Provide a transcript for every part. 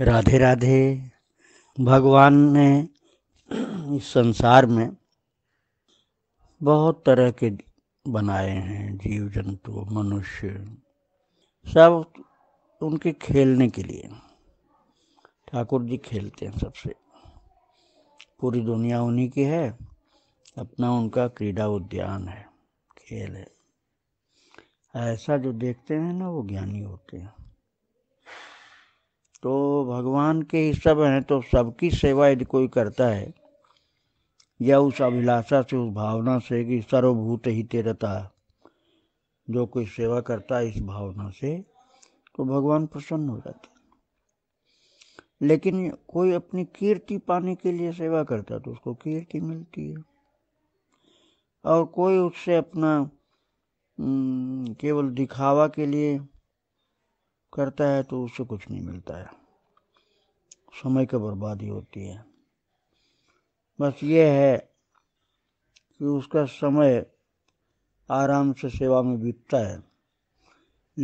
राधे राधे भगवान ने इस संसार में बहुत तरह के बनाए हैं जीव जंतु मनुष्य सब उनके खेलने के लिए ठाकुर जी खेलते हैं सबसे पूरी दुनिया उन्हीं की है अपना उनका क्रीड़ा उद्यान है खेल है ऐसा जो देखते हैं ना वो ज्ञानी होते हैं भगवान के ही सब हैं तो सबकी सेवा यदि कोई करता है या उस अभिलाषा से उस भावना से कि सर्वभूत ही तेरता जो कोई सेवा करता है इस भावना से तो भगवान प्रसन्न हो जाते लेकिन कोई अपनी कीर्ति पाने के लिए सेवा करता है तो उसको कीर्ति मिलती है और कोई उससे अपना केवल दिखावा के लिए करता है तो उससे कुछ नहीं मिलता है समय की बर्बादी होती है बस ये है कि उसका समय आराम से सेवा में बीतता है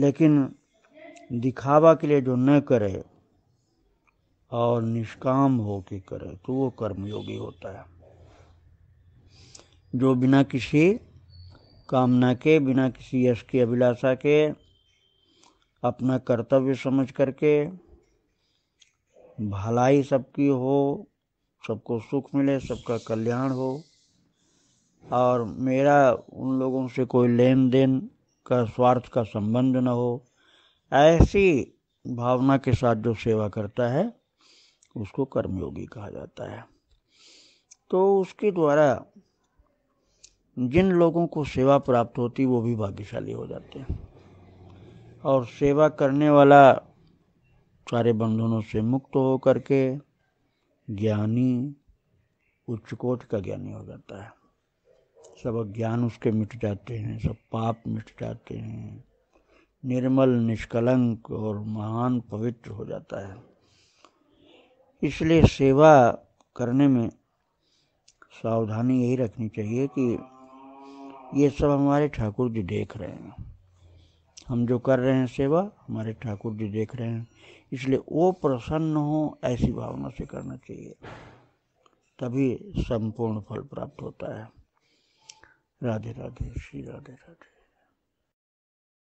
लेकिन दिखावा के लिए जो न करे और निष्काम हो के करे तो वो कर्मयोगी होता है जो बिना किसी कामना के बिना किसी यश की अभिलाषा के अपना कर्तव्य समझ करके भलाई सबकी हो सबको सुख मिले सबका कल्याण हो और मेरा उन लोगों से कोई लेन देन का स्वार्थ का संबंध न हो ऐसी भावना के साथ जो सेवा करता है उसको कर्मयोगी कहा जाता है तो उसके द्वारा जिन लोगों को सेवा प्राप्त होती वो भी भाग्यशाली हो जाते हैं और सेवा करने वाला सारे बंधनों से मुक्त हो करके ज्ञानी उच्च कोट का ज्ञानी हो जाता है सब अज्ञान उसके मिट जाते हैं सब पाप मिट जाते हैं निर्मल निष्कलंक और महान पवित्र हो जाता है इसलिए सेवा करने में सावधानी यही रखनी चाहिए कि ये सब हमारे ठाकुर जी देख रहे हैं हम जो कर रहे हैं सेवा हमारे ठाकुर जी देख रहे हैं इसलिए वो प्रसन्न हो ऐसी भावना से करना चाहिए तभी संपूर्ण फल प्राप्त होता है राधे राधे श्री राधे राधे